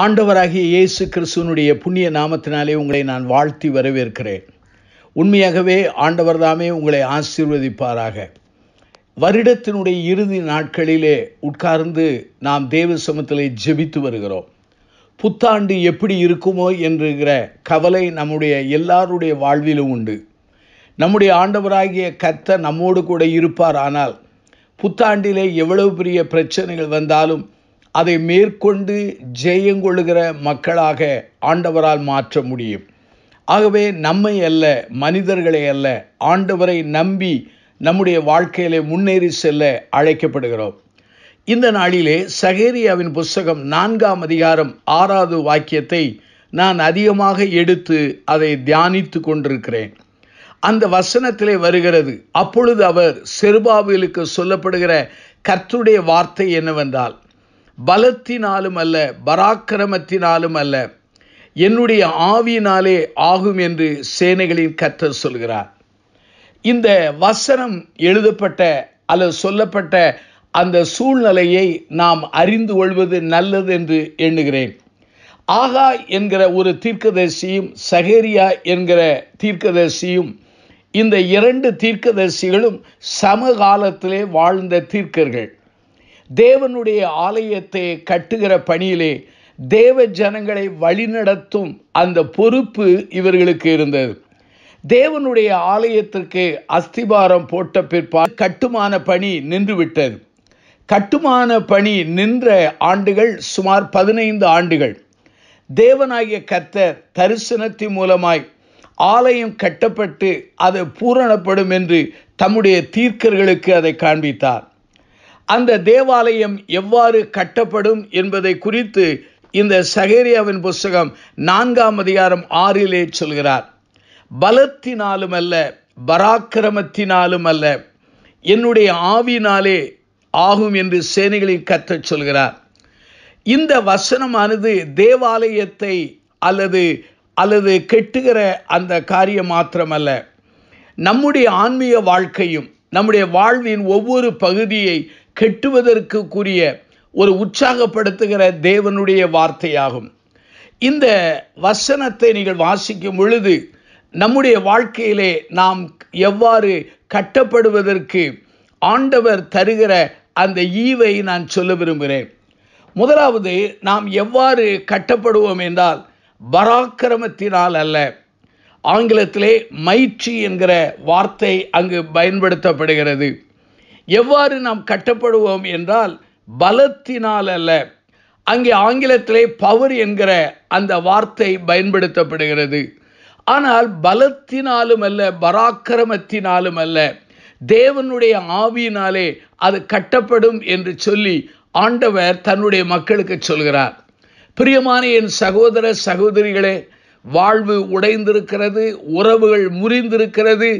ஆண்டவராகிய இயேசு கிறிஸ்துவனுடைய புண்ணிய நாமத்தினாலே உங்களை நான் வாழ்த்தி வரவேற்கிறேன் உண்மையாகவே ஆண்டவர் தாமே உங்களை ஆசீர்வதிப்பாராக வருடத்தினுடைய இறுதி நாட்களிலே உட்கார்ந்து நாம் தேவ சமத்திலே ஜெபித்து வருகிறோம் புத்தாண்டு எப்படி இருக்குமோ என்றுகிற கவலை நம்முடைய எல்லாருடைய வாழ்விலும் உண்டு நம்முடைய ஆண்டவராகிய கத்த நம்மோடு கூட இருப்பார் ஆனால் புத்தாண்டிலே எவ்வளவு பெரிய பிரச்சனைகள் வந்தாலும் அதை மேற்கொண்டு ஜெயங்கொள்கிற மக்களாக ஆண்டவரால் மாற்ற முடியும் ஆகவே நம்மை அல்ல மனிதர்களை அல்ல ஆண்டவரை நம்பி நம்முடைய வாழ்க்கையிலே முன்னேறி செல்ல அழைக்கப்படுகிறோம் இந்த நாளிலே சகேரியாவின் புஸ்தகம் நான்காம் அதிகாரம் ஆறாவது வாக்கியத்தை நான் அதிகமாக எடுத்து அதை தியானித்து கொண்டிருக்கிறேன் அந்த வசனத்திலே வருகிறது அப்பொழுது அவர் செருபாவிலுக்கு சொல்லப்படுகிற கர்த்துடைய வார்த்தை என்னவென்றால் பலத்தினாலும் அல்ல பராக்கிரமத்தினாலும் அல்ல என்னுடைய ஆவியினாலே ஆகும் என்று சேனைகளின் கத்த சொல்கிறார் இந்த வசனம் எழுதப்பட்ட அல்லது சொல்லப்பட்ட அந்த சூழ்நிலையை நாம் அறிந்து கொள்வது நல்லது என்று எண்ணுகிறேன் ஆகா என்கிற ஒரு தீர்க்கதரிசியும் சகேரியா என்கிற தீர்க்கதரிசியும் இந்த இரண்டு தீர்க்கதரிசிகளும் சமகாலத்திலே வாழ்ந்த தீர்க்கர்கள் தேவனுடைய ஆலயத்தை கட்டுகிற பணியிலே தேவ ஜனங்களை வழிநடத்தும் அந்த பொறுப்பு இவர்களுக்கு இருந்தது தேவனுடைய ஆலயத்திற்கு அஸ்திபாரம் போட்ட பிற்பால் கட்டுமான பணி நின்றுவிட்டது கட்டுமான பணி நின்ற ஆண்டுகள் சுமார் பதினைந்து ஆண்டுகள் தேவனாகிய கர்த்தர் தரிசனத்தின் மூலமாய் ஆலயம் கட்டப்பட்டு அது பூரணப்படும் என்று தம்முடைய தீர்க்கர்களுக்கு அதை காண்பித்தார் அந்த தேவாலயம் எவ்வாறு கட்டப்படும் என்பதை குறித்து இந்த சகேரியாவின் புஸ்தகம் நான்காம் அதிகாரம் ஆறிலே சொல்கிறார் பலத்தினாலும் அல்ல பராக்கிரமத்தினாலும் அல்ல என்னுடைய ஆவினாலே ஆகும் என்று சேனைகளில் கத்தச் சொல்கிறார் இந்த வசனமானது தேவாலயத்தை அல்லது அல்லது கெட்டுகிற அந்த காரியம் மாத்திரமல்ல நம்முடைய ஆன்மீக வாழ்க்கையும் நம்முடைய வாழ்வின் ஒவ்வொரு பகுதியை கெட்டுவதற்குரிய ஒரு உற்சாகப்படுத்துகிற தேவனுடைய வார்த்தையாகும் இந்த வசனத்தை நீங்கள் வாசிக்கும் பொழுது நம்முடைய வாழ்க்கையிலே நாம் எவ்வாறு கட்டப்படுவதற்கு ஆண்டவர் தருகிற அந்த ஈவை நான் சொல்ல விரும்புகிறேன் முதலாவது நாம் எவ்வாறு கட்டப்படுவோம் என்றால் பராக்கிரமத்தினால் அல்ல ஆங்கிலத்திலே மைற்றி என்கிற வார்த்தை அங்கு பயன்படுத்தப்படுகிறது எவ்வாறு நாம் கட்டப்படுவோம் என்றால் பலத்தினால் அல்ல அங்கே ஆங்கிலத்திலே பவர் என்கிற அந்த வார்த்தை பயன்படுத்தப்படுகிறது ஆனால் பலத்தினாலும் அல்ல பராக்கிரமத்தினாலும் அல்ல தேவனுடைய ஆவியினாலே அது கட்டப்படும் என்று சொல்லி ஆண்டவர் தன்னுடைய மக்களுக்கு சொல்கிறார் பிரியமான என் சகோதர சகோதரிகளே வாழ்வு உடைந்திருக்கிறது உறவுகள் முறிந்திருக்கிறது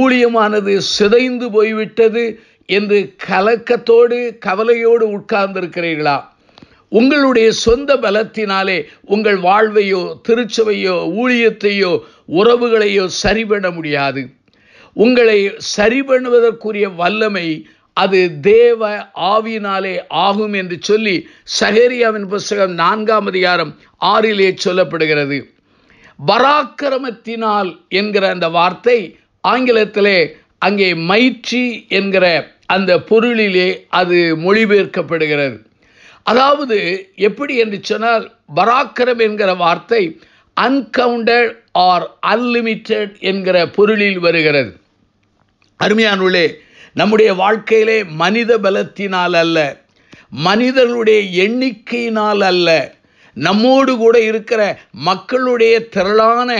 ஊழியமானது சிதைந்து போய்விட்டது என்று கலக்கத்தோடு கவலையோடு உட்கார்ந்திருக்கிறீர்களா உங்களுடைய சொந்த பலத்தினாலே உங்கள் வாழ்வையோ திருச்சபையோ ஊழியத்தையோ உறவுகளையோ சரி பண்ண முடியாது உங்களை சரி பண்ணுவதற்குரிய வல்லமை அது தேவ ஆவியினாலே ஆகும் என்று சொல்லி சகேரியாவின் புஸ்தகம் நான்காம் அதிகாரம் ஆறிலே சொல்லப்படுகிறது பராக்கிரமத்தினால் என்கிற அந்த வார்த்தை ஆங்கிலத்திலே அங்கே மயிற்சி என்கிற அந்த பொருளிலே அது மொழிபெயர்க்கப்படுகிறது அதாவது எப்படி என்று சொன்னால் பராக்கிரம் என்கிற வார்த்தை அன்கவுண்டட் ஆர் அன்லிமிட்டெட் என்கிற பொருளில் வருகிறது அருமையானுள்ளே நம்முடைய வாழ்க்கையிலே மனித பலத்தினால் அல்ல மனிதர்களுடைய எண்ணிக்கையினால் அல்ல நம்மோடு கூட இருக்கிற மக்களுடைய திரளான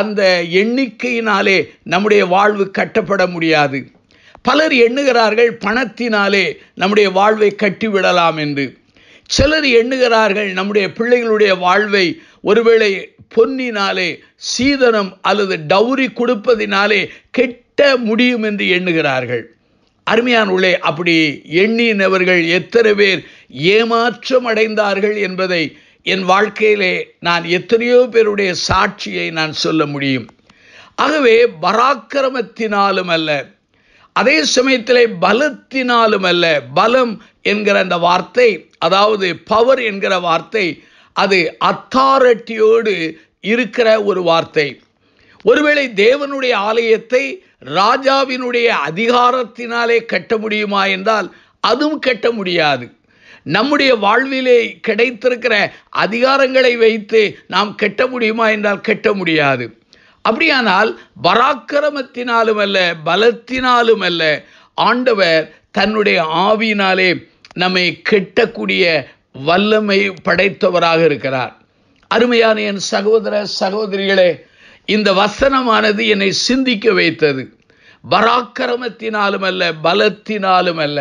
அந்த எண்ணிக்கையினாலே நம்முடைய வாழ்வு கட்டப்பட முடியாது பலர் எண்ணுகிறார்கள் பணத்தினாலே நம்முடைய வாழ்வை கட்டிவிடலாம் என்று சிலர் எண்ணுகிறார்கள் நம்முடைய பிள்ளைகளுடைய வாழ்வை ஒருவேளை பொன்னினாலே சீதனம் அல்லது டவுரி கொடுப்பதினாலே கெட்ட முடியும் என்று எண்ணுகிறார்கள் அருமையான உள்ளே அப்படி எண்ணினவர்கள் எத்தனை பேர் ஏமாற்றம் அடைந்தார்கள் என்பதை என் வாழ்க்கையிலே நான் எத்தனையோ பேருடைய சாட்சியை நான் சொல்ல முடியும் ஆகவே பராக்கிரமத்தினாலும் அல்ல அதே சமயத்திலே பலத்தினாலும் அல்ல பலம் என்கிற அந்த வார்த்தை அதாவது பவர் என்கிற வார்த்தை அது அத்தாரிட்டியோடு இருக்கிற ஒரு வார்த்தை ஒருவேளை தேவனுடைய ஆலயத்தை ராஜாவினுடைய அதிகாரத்தினாலே கட்ட முடியுமா என்றால் அதுவும் கட்ட முடியாது நம்முடைய வாழ்விலே கிடைத்திருக்கிற அதிகாரங்களை வைத்து நாம் கெட்ட முடியுமா என்றால் கெட்ட முடியாது அப்படியானால் பராக்கிரமத்தினாலும் அல்ல பலத்தினாலும் அல்ல ஆண்டவர் தன்னுடைய ஆவியினாலே நம்மை கெட்டக்கூடிய வல்லமை படைத்தவராக இருக்கிறார் அருமையான என் சகோதர சகோதரிகளே இந்த வசனமானது என்னை சிந்திக்க வைத்தது பராக்கிரமத்தினாலும் அல்ல பலத்தினாலும் அல்ல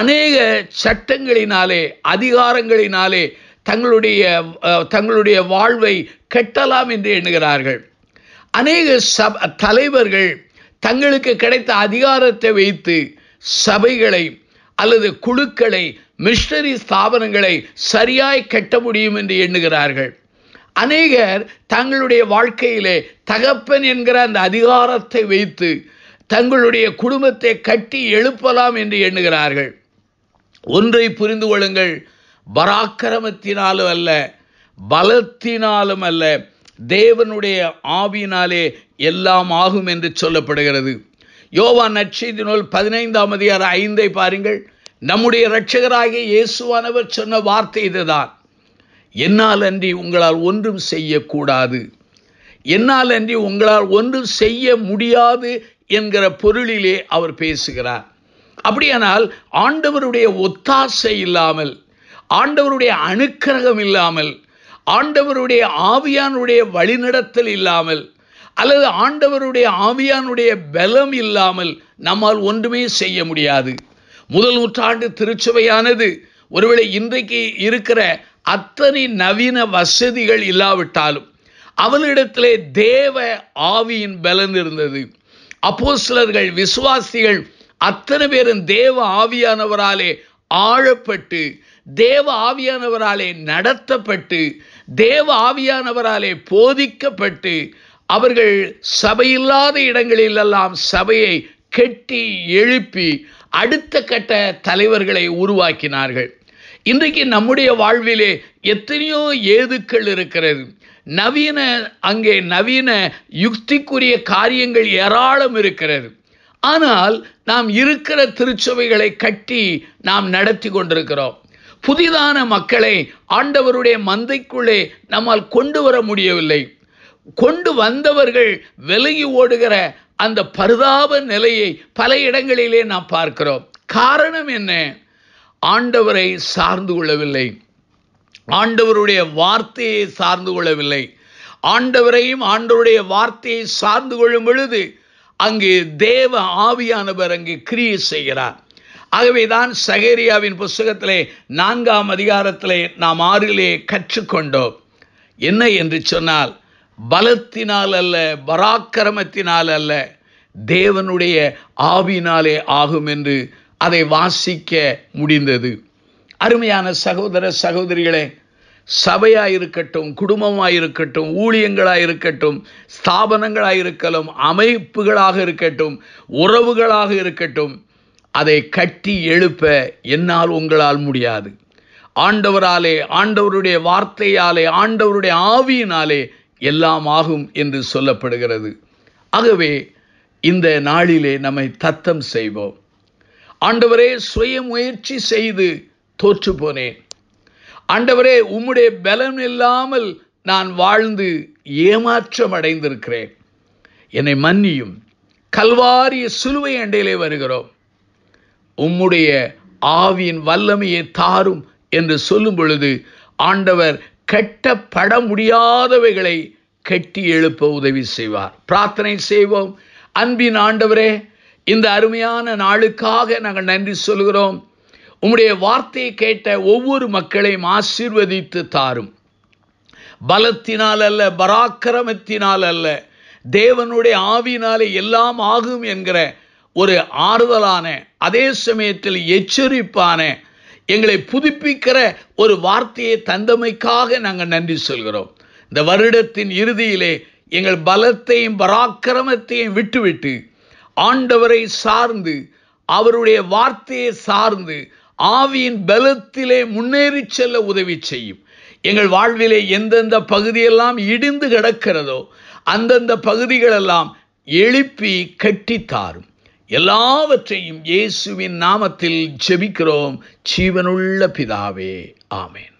அநேக சட்டங்களினாலே அதிகாரங்களினாலே தங்களுடைய தங்களுடைய வாழ்வை கெட்டலாம் என்று எண்ணுகிறார்கள் அநேக சப தலைவர்கள் தங்களுக்கு கிடைத்த அதிகாரத்தை வைத்து சபைகளை அல்லது குழுக்களை மிஷினரி ஸ்தாபனங்களை சரியாய் கட்ட முடியும் என்று எண்ணுகிறார்கள் அநேகர் தங்களுடைய வாழ்க்கையிலே தகப்பன் என்கிற அந்த அதிகாரத்தை வைத்து தங்களுடைய குடும்பத்தை கட்டி எழுப்பலாம் என்று எண்ணுகிறார்கள் ஒன்றை புரிந்து கொள்ளுங்கள் பராக்கிரமத்தினாலும் அல்ல பலத்தினாலும் அல்ல தேவனுடைய ஆவியினாலே எல்லாம் ஆகும் என்று சொல்லப்படுகிறது யோவா நற்செய்தி நூல் பதினைந்தாம் அதிகார ஐந்தை பாருங்கள் நம்முடைய இரட்சகராகிய இயேசுவானவர் சொன்ன வார்த்தை இதுதான் என்னால் அன்றி உங்களால் ஒன்றும் செய்யக்கூடாது என்னால் அன்றி உங்களால் ஒன்றும் செய்ய முடியாது என்கிற பொருளிலே அவர் பேசுகிறார் அப்படியானால் ஆண்டவருடைய ஒத்தாசை இல்லாமல் ஆண்டவருடைய அணுக்கரகம் இல்லாமல் ஆண்டவருடைய ஆவியானுடைய வழிநடத்தல் இல்லாமல் அல்லது ஆண்டவருடைய ஆவியானுடைய பலம் இல்லாமல் நம்மால் ஒன்றுமே செய்ய முடியாது முதல் நூற்றாண்டு திருச்சபையானது ஒருவேளை இன்றைக்கு இருக்கிற அத்தனை நவீன வசதிகள் இல்லாவிட்டாலும் அவளிடத்திலே தேவ ஆவியின் பலன் இருந்தது அப்போ சிலர்கள் விசுவாசிகள் அத்தனை பேரும் தேவ ஆவியானவராலே ஆழப்பட்டு தேவ ஆவியானவராலே நடத்தப்பட்டு தேவ ஆவியானவராலே போதிக்கப்பட்டு அவர்கள் சபையில்லாத இடங்களிலெல்லாம் சபையை கெட்டி எழுப்பி அடுத்த கட்ட தலைவர்களை உருவாக்கினார்கள் இன்றைக்கு நம்முடைய வாழ்விலே எத்தனையோ ஏதுக்கள் இருக்கிறது நவீன அங்கே நவீன யுக்திக்குரிய காரியங்கள் ஏராளம் இருக்கிறது ஆனால் நாம் இருக்கிற திருச்சபைகளை கட்டி நாம் நடத்தி கொண்டிருக்கிறோம் புதிதான மக்களை ஆண்டவருடைய மந்தைக்குள்ளே நம்மால் கொண்டு வர முடியவில்லை கொண்டு வந்தவர்கள் விலகி ஓடுகிற அந்த பரிதாப நிலையை பல இடங்களிலே நாம் பார்க்கிறோம் காரணம் என்ன ஆண்டவரை சார்ந்து கொள்ளவில்லை ஆண்டவருடைய வார்த்தையை சார்ந்து கொள்ளவில்லை ஆண்டவரையும் ஆண்டவருடைய வார்த்தையை சார்ந்து கொள்ளும் பொழுது அங்கு தேவ ஆவியானவர் அங்கு கிரியை செய்கிறார் ஆகவேதான் சகேரியாவின் புஸ்தகத்திலே நான்காம் அதிகாரத்திலே நாம் ஆறிலே கற்றுக்கொண்டோம் என்ன என்று சொன்னால் பலத்தினால் அல்ல பராக்கிரமத்தினால் அல்ல தேவனுடைய ஆவினாலே ஆகும் என்று அதை வாசிக்க முடிந்தது அருமையான சகோதர சகோதரிகளை சபையாக இருக்கட்டும் குடும்பமாக இருக்கட்டும் ஊழியங்களாக இருக்கட்டும் ஸ்தாபனங்களாக இருக்கலாம் அமைப்புகளாக இருக்கட்டும் உறவுகளாக இருக்கட்டும் அதை கட்டி எழுப்ப என்னால் உங்களால் முடியாது ஆண்டவராலே ஆண்டவருடைய வார்த்தையாலே ஆண்டவருடைய ஆவியினாலே எல்லாம் ஆகும் என்று சொல்லப்படுகிறது ஆகவே இந்த நாளிலே நம்மை தத்தம் செய்வோம் ஆண்டவரே சுய முயற்சி செய்து தோற்று போனேன் ஆண்டவரே உம்முடைய பலன் இல்லாமல் நான் வாழ்ந்து ஏமாற்றம் அடைந்திருக்கிறேன் என்னை மன்னியும் கல்வாரிய சிலுவை அண்டையிலே வருகிறோம் உம்முடைய ஆவியின் வல்லமையை தாரும் என்று சொல்லும் பொழுது ஆண்டவர் கெட்டப்பட முடியாதவைகளை கட்டி எழுப்ப உதவி செய்வார் பிரார்த்தனை செய்வோம் அன்பின் ஆண்டவரே இந்த அருமையான நாளுக்காக நாங்கள் நன்றி சொல்கிறோம் உம்முடைய வார்த்தையை கேட்ட ஒவ்வொரு மக்களையும் ஆசீர்வதித்து தாரும் பலத்தினால் அல்ல பராக்கிரமத்தினால் அல்ல தேவனுடைய ஆவினாலே எல்லாம் ஆகும் என்கிற ஒரு ஆறுதலான அதே சமயத்தில் எச்சரிப்பான எங்களை புதுப்பிக்கிற ஒரு வார்த்தையை தந்தமைக்காக நாங்கள் நன்றி சொல்கிறோம் இந்த வருடத்தின் இறுதியிலே எங்கள் பலத்தையும் பராக்கிரமத்தையும் விட்டுவிட்டு ஆண்டவரை சார்ந்து அவருடைய வார்த்தையை சார்ந்து ஆவியின் பலத்திலே முன்னேறி செல்ல உதவி செய்யும் எங்கள் வாழ்விலே எந்தெந்த பகுதியெல்லாம் இடிந்து கிடக்கிறதோ அந்தந்த பகுதிகளெல்லாம் எழுப்பி கட்டித்தாரும் எல்லாவற்றையும் இயேசுவின் நாமத்தில் ஜெபிக்கிறோம் ஜீவனுள்ள பிதாவே ஆமேன்